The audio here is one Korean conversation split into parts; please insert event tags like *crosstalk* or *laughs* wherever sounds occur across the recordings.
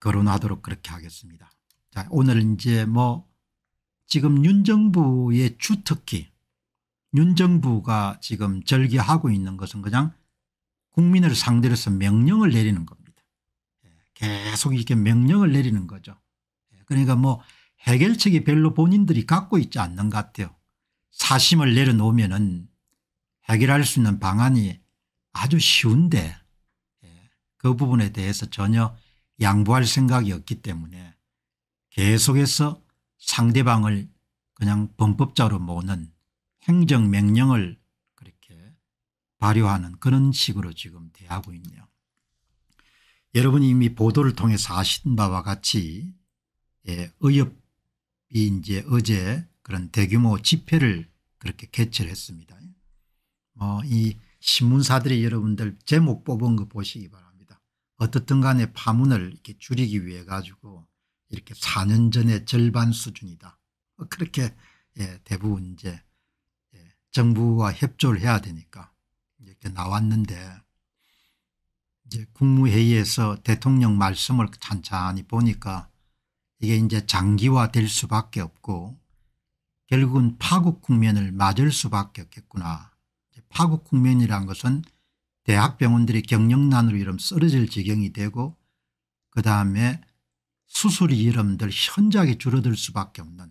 거론하도록 그렇게 하겠습니다. 자, 오늘 이제 뭐 지금 윤정부의 주특기 윤정부가 지금 절개하고 있는 것은 그냥 국민을 상대로 해서 명령을 내리는 겁니다. 예, 계속 이렇게 명령을 내리는 거죠. 예, 그러니까 뭐 해결책이 별로 본인들이 갖고 있지 않는 것 같아요. 사심을 내려놓으면 은 해결할 수 있는 방안이 아주 쉬운데 예, 그 부분에 대해서 전혀 양보할 생각이 없기 때문에 계속해서 상대방을 그냥 범법자로 모는 행정명령을 그렇게 발효하는 그런 식으로 지금 대하고 있네요. 여러분이 이미 보도를 통해서 아신 바와 같이 예, 의협이 이제 어제 그런 대규모 집회를 그렇게 개최 했습니다. 어, 이 신문사들이 여러분들 제목 뽑은 거 보시기 바랍니다. 어떻든 간에 파문을 이렇게 줄이기 위해 가지고 이렇게 4년 전에 절반 수준이다. 뭐 그렇게 예, 대부분 이제 예, 정부와 협조를 해야 되니까 이렇게 나왔는데 이제 국무회의에서 대통령 말씀을 찬찬히 보니까 이게 이제 장기화될 수밖에 없고 결국은 파국 국면을 맞을 수밖에 없겠구나. 파국 국면이란 것은 대학병원들이 경영난으로 이름 쓰러질 지경이 되고 그다음에 수술 이름들 현저하게 줄어들 수밖에 없는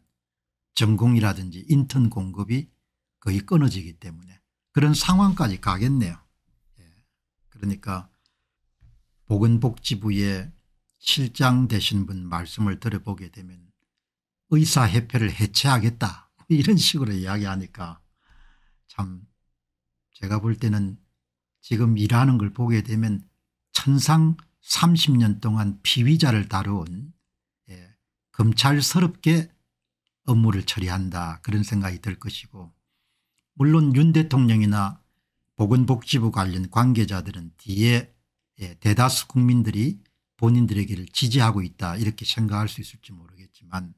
전공이라든지 인턴 공급이 거의 끊어지기 때문에 그런 상황까지 가겠네요. 예. 그러니까 보건복지부의 실장 되신 분 말씀을 들어보게 되면 의사협회를 해체하겠다 *laughs* 이런 식으로 이야기하니까 참 제가 볼 때는 지금 일하는 걸 보게 되면 천상 30년 동안 피의자를 다루온 예, 검찰스럽게 업무를 처리한다 그런 생각이 들 것이고 물론 윤 대통령이나 보건복지부 관련 관계자들은 뒤에 예, 대다수 국민들이 본인들에게를 지지하고 있다 이렇게 생각할 수 있을지 모르겠지만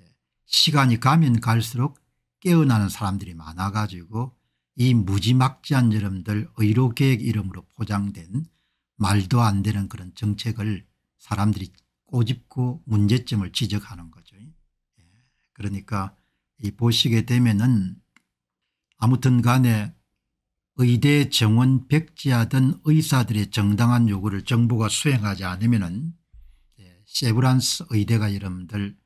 예, 시간이 가면 갈수록 깨어나는 사람들이 많아가지고 이 무지막지한 여러분들 의료계획 이름으로 포장된 말도 안 되는 그런 정책을 사람들이 꼬집고 문제점을 지적하는 거죠. 예. 그러니까 이 보시게 되면은 아무튼 간에 의대 정원 백지하던 의사들의 정당한 요구를 정부가 수행하지 않으면은 예, 세브란스 의대가 여러분들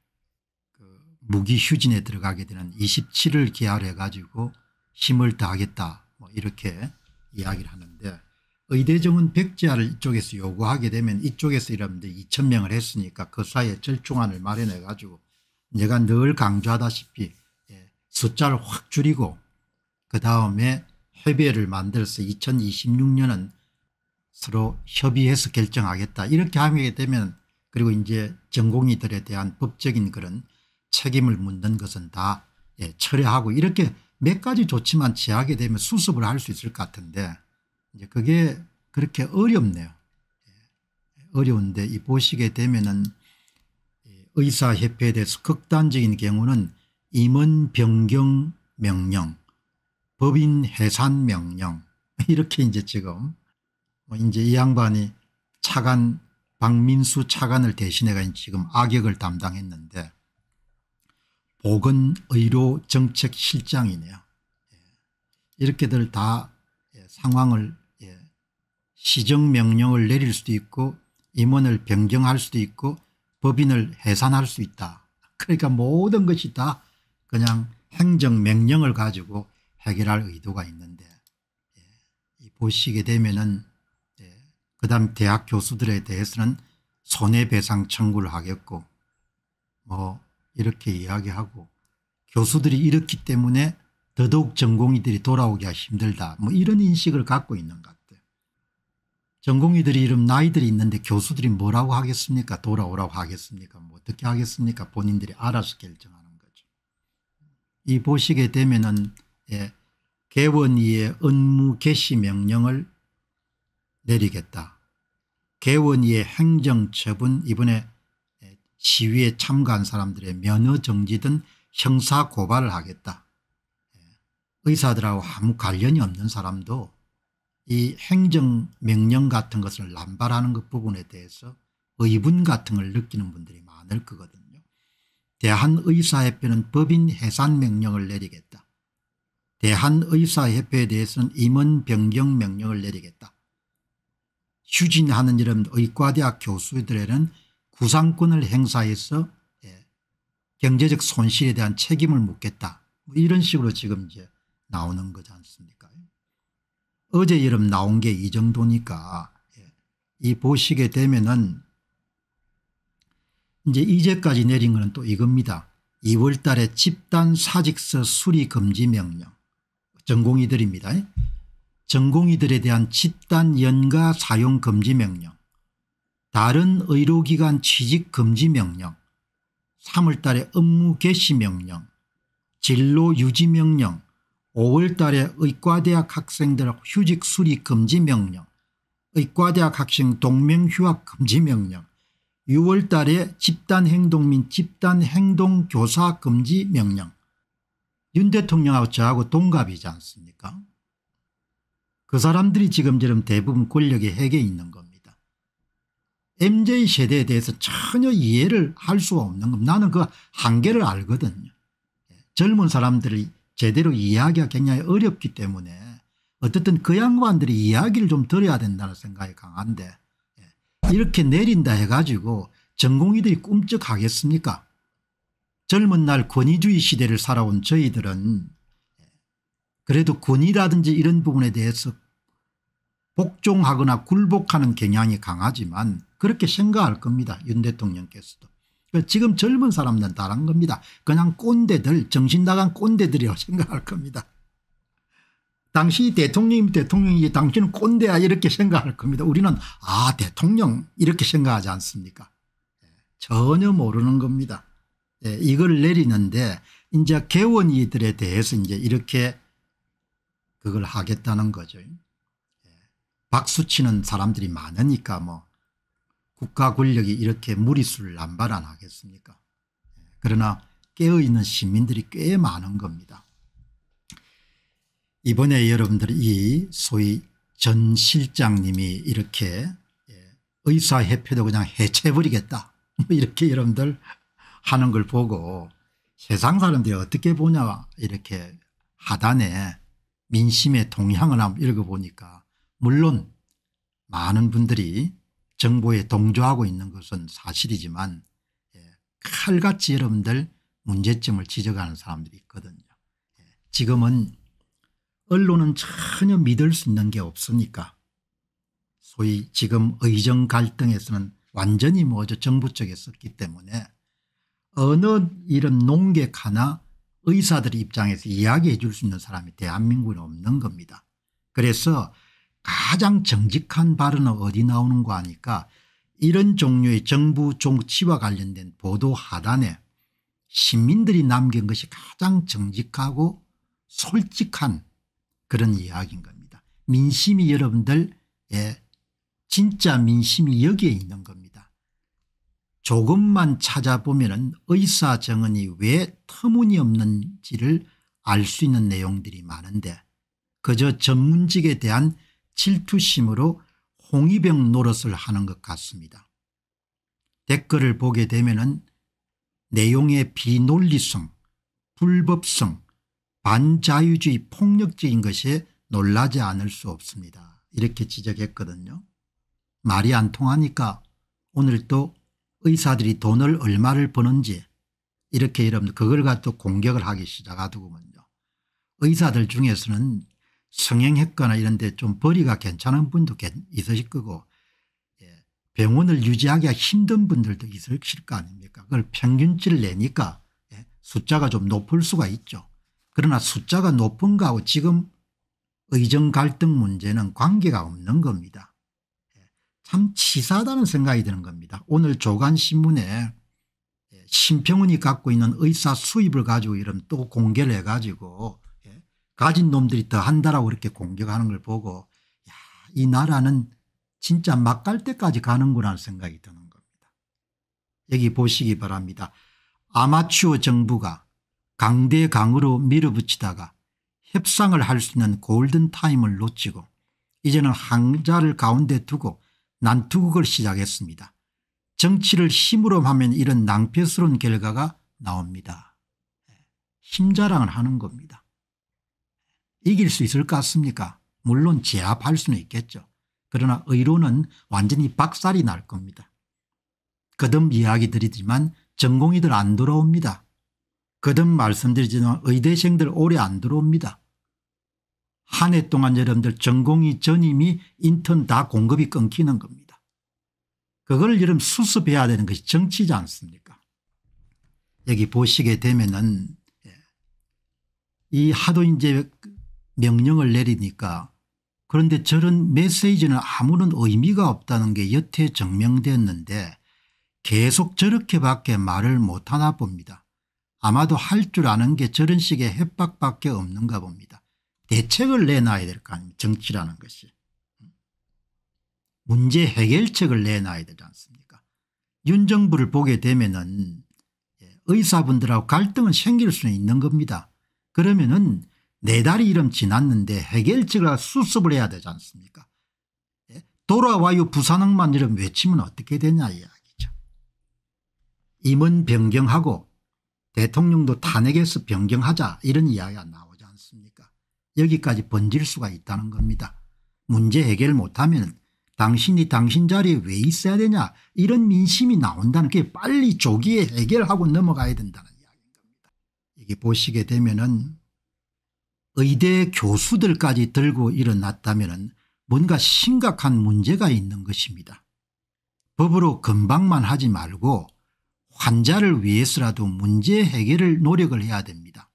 그 무기 휴진에 들어가게 되는 27일 기하를 해가지고 힘을 다하겠다 뭐 이렇게 이야기를 하는데 의대정은 백제화를 이쪽에서 요구하게 되면 이쪽에서 이러는 2천명을 했으니까 그 사이에 절충안을 마련해 가지고 내가 늘 강조하다시피 예, 숫자를 확 줄이고 그 다음에 협의회를 만들어서 2026년은 서로 협의해서 결정하겠다 이렇게 하게 되면 그리고 이제 전공의들에 대한 법적인 그런 책임을 묻는 것은 다 예, 철회하고 이렇게 몇 가지 좋지만 취하게 되면 수습을 할 수 있을 것 같은데 이제 그게 그렇게 어렵네요. 예. 어려운데 이 보시게 되면은 의사협회에 대해서 극단적인 경우는 임원 변경 명령, 법인 해산 명령 *laughs* 이렇게 이제 지금 뭐 이제 이 양반이 차관 박민수 차관을 대신해가 지금 악역을 담당했는데 보건의료 정책실장이네요. 예. 이렇게들 다 예, 상황을 예, 시정명령을 내릴 수도 있고 임원을 변경할 수도 있고 법인을 해산할 수 있다. 그러니까 모든 것이 다 그냥 행정명령을 가지고 해결할 의도가 있는데 보시게 되면은 그 다음 대학 교수들에 대해서는 손해배상 청구를 하겠고 뭐 이렇게 이야기하고 교수들이 이렇기 때문에 더더욱 전공의들이 돌아오기가 힘들다 뭐 이런 인식을 갖고 있는 것 같아요. 전공의들이 이런 나이들이 있는데 교수들이 뭐라고 하겠습니까 돌아오라고 하겠습니까 뭐 어떻게 하겠습니까 본인들이 알아서 결정하는 거죠. 이 보시게 되면 은 예, 개원이의 업무 개시 명령을 내리겠다. 개원이의 행정처분 이번에 시위에 참가한 사람들의 면허 정지 등 형사 고발을 하겠다. 의사들하고 아무 관련이 없는 사람도 이 행정명령 같은 것을 남발하는 것 부분에 대해서 의분 같은 걸 느끼는 분들이 많을 거거든요. 대한의사협회는 법인 해산 명령을 내리겠다. 대한의사협회에 대해서는 임원 변경 명령을 내리겠다. 휴진하는 이런 의과대학 교수들에는 구상권을 행사해서 예, 경제적 손실에 대한 책임을 묻겠다 뭐 이런 식으로 지금 이제 나오는 거지 않습니까 어제 여름 나온 게 이 정도니까 예, 이 보시게 되면은 이제 이제까지 내린 거는 또 이겁니다. 2월 달에 집단 사직서 수리 금지 명령 전공의들입니다. 전공의들에 대한 집단 연가 사용 금지 명령 다른 의료기관 취직금지 명령, 3월달에 업무 개시 명령, 진로 유지 명령, 5월달에 의과대학 학생들 휴직 수리 금지 명령, 의과대학 학생 동맹 휴학 금지 명령, 6월달에 집단행동 및 집단행동 교사 금지 명령. 윤 대통령하고 저하고 동갑이지 않습니까? 그 사람들이 지금 처럼 대부분 권력의 핵에 있는 겁니다. m j 세대에 대해서 전혀 이해를 할 수가 없는 겁니다. 나는 그 한계를 알거든요. 젊은 사람들이 제대로 이해하기가 굉장히 어렵기 때문에 어쨌든 그 양반들이 이야기를 좀 들어야 된다는 생각이 강한데 예, 이렇게 내린다 해가지고 전공의들이 꿈쩍하겠습니까 젊은 날 권위주의 시대를 살아온 저희들은 예, 그래도 권위라든지 이런 부분에 대해서 복종하거나 굴복하는 경향이 강하지만 그렇게 생각할 겁니다. 윤 대통령께서도. 그러니까 지금 젊은 사람들은 다른 겁니다. 그냥 꼰대들 정신나간 꼰대들이라고 *laughs* 생각할 겁니다. 당시 대통령이 대통령이 당신은 꼰대야 이렇게 생각할 겁니다. 우리는 아 대통령 이렇게 생각하지 않습니까 예, 전혀 모르는 겁니다. 예, 이걸 내리는데 이제 개원이들에 대해서 이제 이렇게 그걸 하겠다는 거죠. 박수치는 사람들이 많으니까 뭐 국가 권력이 이렇게 무리수를 남발안 하겠습니까 그러나 깨어있는 시민들이 꽤 많은 겁니다. 이번에 여러분들이 소위 전 실장님이 이렇게 예, 의사협회도 그냥 해체해버리겠다 *laughs* 뭐 이렇게 여러분들 하는 걸 보고 세상 사람들이 어떻게 보냐 이렇게 하단에 민심의 동향을 한번 읽어보니까 물론 많은 분들이 정부에 동조하고 있는 것은 사실이지만 예, 칼같이 여러분들 문제점을 지적하는 사람들이 있거든요. 예, 지금은 언론은 전혀 믿을 수 있는 게 없으니까 소위 지금 의정 갈등에서는 완전히 뭐죠 정부 쪽에 썼기 때문에 어느 이런 농객 하나 의사들 입장에서 이야기해 줄 수 있는 사람이 대한민국에 없는 겁니다. 그래서 가장 정직한 발언은 어디 나오는거 아니까 이런 종류의 정부 정치와 관련된 보도 하단에 시민들이 남긴 것이 가장 정직하고 솔직한 그런 이야기인 겁니다. 민심이 여러분들 예, 진짜 민심이 여기에 있는 겁니다. 조금만 찾아보면 은 의사정언이 왜 터무니없는지를 알 수 있는 내용들이 많은데 그저 전문직에 대한 질투심으로 홍위병 노릇을 하는 것 같습니다. 댓글을 보게 되면 은 내용의 비논리성, 불법성, 반자유주의 폭력적인 것에 놀라지 않을 수 없습니다. 이렇게 지적했거든요. 말이 안 통하니까 오늘 또 의사들이 돈을 얼마를 버는지 이렇게 여러분 그걸 갖고 공격을 하기 시작하더군요. 의사들 중에서는 성행했거나 이런 데 좀 벌이가 괜찮은 분도 있으실 거고 예, 병원을 유지하기가 힘든 분들도 있으실 거 아닙니까 그걸 평균치를 내니까 예, 숫자가 좀 높을 수가 있죠. 그러나 숫자가 높은 거하고 지금 의정 갈등 문제는 관계가 없는 겁니다. 예, 참 치사하다는 생각이 드는 겁니다. 오늘 조간신문에 심평원이 갖고 있는 의사 수입을 가지고 이런 또 공개를 해가지고 가진 놈들이 더 한다라고 이렇게 공격하는 걸 보고 야, 이 나라는 진짜 막갈 때까지 가는구나 생각이 드는 겁니다. 여기 보시기 바랍니다. 아마추어 정부가 강대강으로 밀어붙이다가 협상을 할 수 있는 골든타임을 놓치고 이제는 항자를 가운데 두고 난투극을 시작했습니다. 정치를 힘으로 하면 이런 낭패스러운 결과가 나옵니다. 예, 힘자랑을 하는 겁니다. 이길 수 있을 것 같습니까 물론 제압할 수는 있겠죠. 그러나 의로는 완전히 박살이 날 겁니다. 거듭 이야기 드리지만 전공이들안 들어옵니다. 거듭 말씀드리지만 의대생들 오래 안 들어옵니다. 한 해 동안 여러분들 전공이 전임이 인턴 다 공급이 끊기는 겁니다. 그걸 여러분 수습해야 되는 것이 정치지 않습니까 여기 보시게 되면 은이 예. 하도 이제 명령을 내리니까 그런데 저런 메시지는 아무런 의미가 없다는 게 여태 증명됐는데 계속 저렇게밖에 말을 못하나 봅니다. 아마도 할 줄 아는 게 저런 식의 협박밖에 없는가 봅니다. 대책을 내놔야 될 거 아닙니까 정치라는 것이. 문제 해결책을 내놔야 되지 않습니까 윤 정부를 보게 되면 은 예, 의사분들하고 갈등은 생길 수 있는 겁니다. 그러면 은네 달이 이름 지났는데 해결책을 수습을 해야 되지 않습니까 예? 돌아와요 부산항만 이름 외치면 어떻게 되냐 이야기죠. 임은 변경하고 대통령도 탄핵에서 변경하자 이런 이야기가 나오지 않습니까 여기까지 번질 수가 있다는 겁니다. 문제 해결 못하면 당신이 당신 자리에 왜 있어야 되냐 이런 민심이 나온다는 게 빨리 조기에 해결하고 넘어가야 된다는 이야기입니다. 이게 보시게 되면 은 의대 교수들까지 들고 일어났다면 뭔가 심각한 문제가 있는 것입니다. 법으로 금방만 하지 말고 환자를 위해서라도 문제 해결을 노력을 해야 됩니다.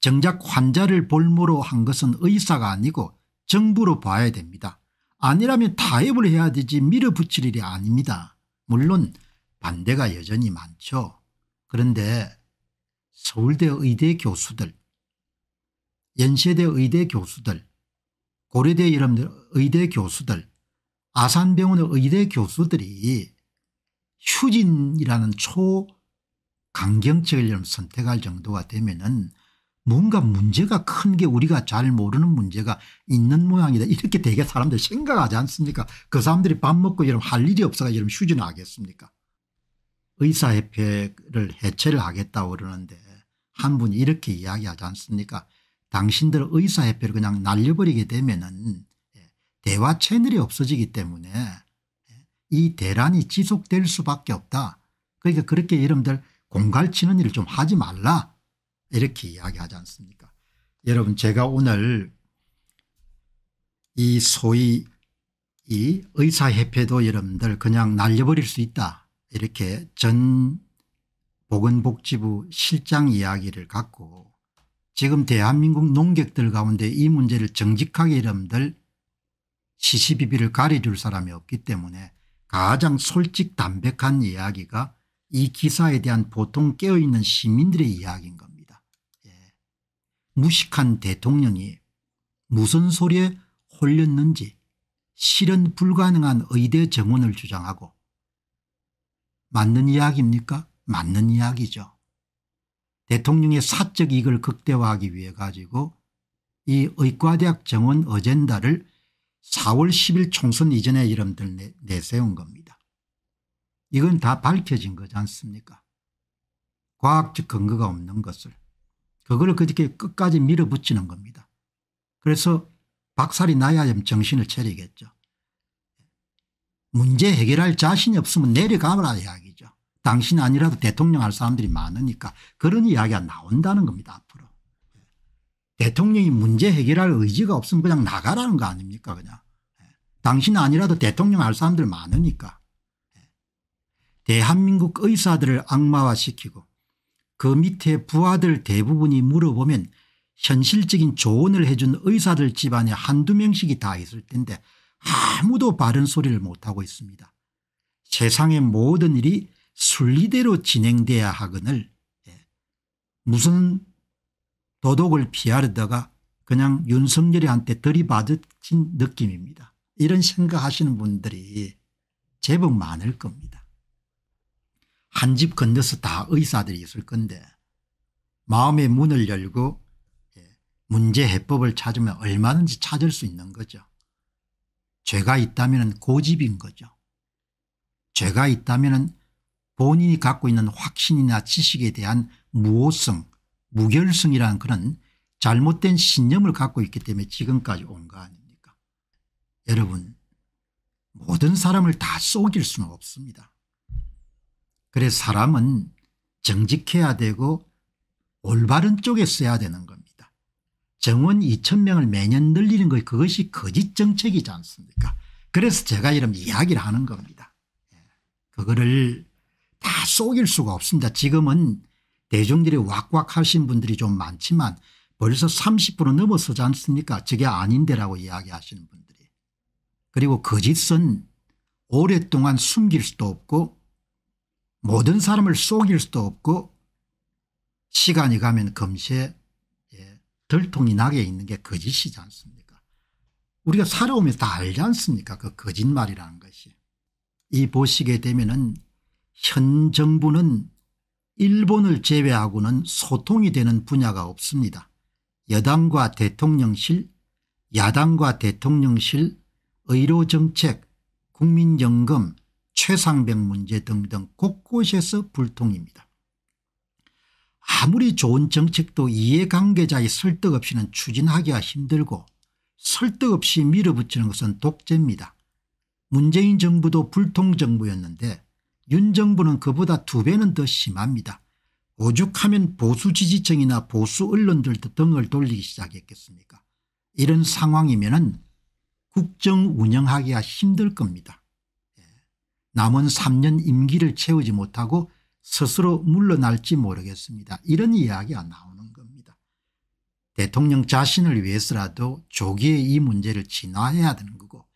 정작 환자를 볼모로 한 것은 의사가 아니고 정부로 봐야 됩니다. 아니라면 타협을 해야 되지 밀어붙일 일이 아닙니다. 물론 반대가 여전히 많죠. 그런데 서울대 의대 교수들 연세대 의대 교수들 고려대 여러분들 의대 교수들 아산병원의 의대 교수들이 휴진이라는 초강경책을 선택할 정도가 되면은 뭔가 문제가 큰 게 우리가 잘 모르는 문제가 있는 모양이다 이렇게 되게 사람들 생각하지 않습니까 그 사람들이 밥 먹고 이러면 할 일이 없어서 이러면 휴진을 하겠습니까 의사협회를 해체를 하겠다고 그러는데 한 분이 이렇게 이야기하지 않습니까 당신들 의사협회를 그냥 날려버리게 되면은 예, 대화 채널이 없어지기 때문에 예, 이 대란이 지속될 수밖에 없다. 그러니까 그렇게 여러분들 공갈치는 일을 좀 하지 말라 이렇게 이야기하지 않습니까 여러분 제가 오늘 이 소위 이 의사협회도 여러분들 그냥 날려버릴 수 있다 이렇게 전 보건복지부 실장 이야기를 갖고 지금 대한민국 농객들 가운데 이 문제를 정직하게 이름들 시시비비를 가려줄 사람이 없기 때문에 가장 솔직 담백한 이야기가 이 기사에 대한 보통 깨어있는 시민들의 이야기인 겁니다. 예. 무식한 대통령이 무슨 소리에 홀렸는지 실은 불가능한 의대 정원을 주장하고 맞는 이야기입니까? 맞는 이야기죠. 대통령의 사적 이익을 극대화하기 위해 가지고 이 의과대학 정원 어젠다를 4월 10일 총선 이전에 이름들 내세운 겁니다. 이건 다 밝혀진 거지 않습니까 과학적 근거가 없는 것을 그걸 그렇게 끝까지 밀어붙이는 겁니다. 그래서 박살이 나야 정신을 차리겠죠. 문제 해결할 자신이 없으면 내려가라 이야기죠. 당신 아니라도 대통령 할 사람들이 많으니까 그런 이야기가 나온다는 겁니다 앞으로. 대통령이 문제 해결할 의지가 없으면 그냥 나가라는 거 아닙니까 그냥. 예. 당신 아니라도 대통령 할 사람들 많으니까. 예. 대한민국 의사들을 악마화시키고 그 밑에 부하들 대부분이 물어보면 현실적인 조언을 해준 의사들 집안에 한두 명씩이 다 있을 텐데 아무도 바른 소리를 못하고 있습니다. 세상의 모든 일이 순리대로 진행돼야 하거늘 예, 무슨 도덕을 피하려다가 그냥 윤석열이한테 들이받은 느낌입니다. 이런 생각하시는 분들이 제법 많을 겁니다. 한 집 건너서 다 의사들이 있을 건데 마음의 문을 열고 예, 문제 해법을 찾으면 얼마든지 찾을 수 있는 거죠. 죄가 있다면 고집인 거죠. 죄가 있다면 본인이 갖고 있는 확신이나 지식에 대한 무호성 무결성이라는 그런 잘못된 신념을 갖고 있기 때문에 지금까지 온 거 아닙니까 여러분 모든 사람을 다 속일 수는 없습니다. 그래 서 사람은 정직해야 되고 올바른 쪽에 써야 되는 겁니다. 정원 2천명을 매년 늘리는 것이 그것이 거짓 정책이지 않습니까 그래서 제가 이런 이야기를 하는 겁니다. 예. 그거를 다 속일 수가 없습니다. 지금은 대중들이 왁왁하신 분들이 좀 많지만 벌써 30% 넘어서지 않습니까 저게 아닌데라고 이야기하시는 분들이. 그리고 거짓은 오랫동안 숨길 수도 없고 모든 사람을 속일 수도 없고 시간이 가면 검시에 예, 통이 나게 있는 게 거짓이지 않습니까 우리가 살아오면서 다 알지 않습니까 그 거짓말이라는 것이. 이 보시게 되면 은현 정부는 일본을 제외하고는 소통이 되는 분야가 없습니다. 여당과 대통령실, 야당과 대통령실, 의료정책, 국민연금, 최상병 문제 등등 곳곳에서 불통입니다. 아무리 좋은 정책도 이해관계자의 설득 없이는 추진하기가 힘들고 설득 없이 밀어붙이는 것은 독재입니다. 문재인 정부도 불통정부였는데 윤 정부는 그보다 두 배는 더 심합니다. 오죽하면 보수 지지층이나 보수 언론들 등을 돌리기 시작했겠습니까 이런 상황이면 은 국정 운영하기가 힘들 겁니다. 예. 남은 3년 임기를 채우지 못하고 스스로 물러날지 모르겠습니다. 이런 이야기가 나오는 겁니다. 대통령 자신을 위해서라도 조기에 이 문제를 진화해야 되는 거고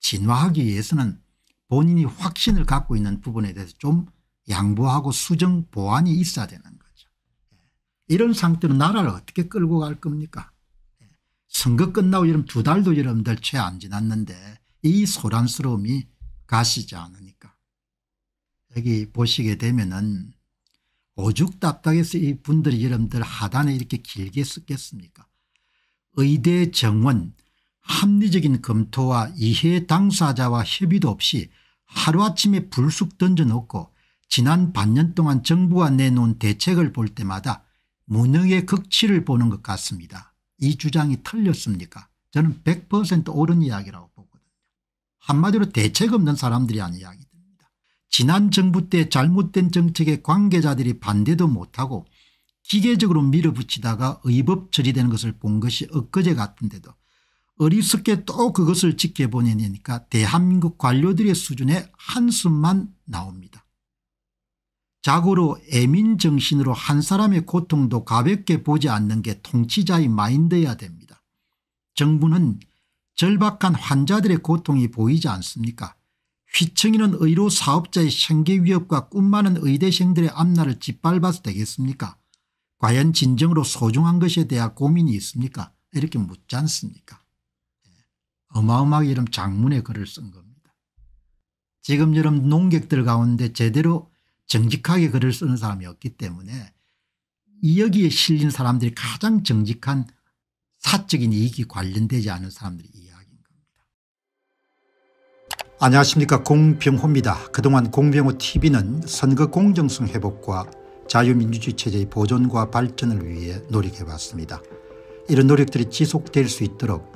진화하기 위해서는 본인이 확신을 갖고 있는 부분에 대해서 좀 양보하고 수정 보완이 있어야 되는 거죠. 예. 이런 상태로 나라를 어떻게 끌고 갈 겁니까 예. 선거 끝나고 여러분 두 달도 여러분들 채안 지났는데 이 소란스러움이 가시지 않으니까. 여기 보시게 되면은 오죽 답답해서 이 분들이 여러분들 하단에 이렇게 길게 썼겠습니까 의대 정원 합리적인 검토와 이해 당사자와 협의도 없이 하루아침에 불쑥 던져놓고 지난 반년 동안 정부가 내놓은 대책을 볼 때마다 무능의 극치를 보는 것 같습니다. 이 주장이 틀렸습니까 저는 100% 옳은 이야기라고 보거든요. 한마디로 대책 없는 사람들이 한 이야기입니다. 지난 정부 때 잘못된 정책에 관계자들이 반대도 못하고 기계적으로 밀어붙이다가 의법 처리되는 것을 본 것이 엊그제 같은데도 어리석게 또 그것을 지켜보내니까 대한민국 관료들의 수준의 한숨만 나옵니다. 자고로 애민정신으로 한 사람의 고통도 가볍게 보지 않는 게 통치자의 마인드여야 됩니다. 정부는 절박한 환자들의 고통이 보이지 않습니까 휘청이는 의료 사업자의 생계 위협과 꿈 많은 의대생들의 앞날을 짓밟아서 되겠습니까 과연 진정으로 소중한 것에 대한 고민이 있습니까 이렇게 묻지 않습니까 어마어마하게 이런 장문의 글을 쓴 겁니다. 지금 여름 농객들 가운데 제대로 정직하게 글을 쓰는 사람이 없기 때문에 여기에 실린 사람들이 가장 정직한 사적인 이익이 관련되지 않은 사람들의 이야기인 겁니다. 안녕하십니까 공병호입니다. 그동안 공병호TV는 선거 공정성 회복과 자유민주주의 체제의 보존과 발전을 위해 노력해왔습니다. 이런 노력들이 지속될 수 있도록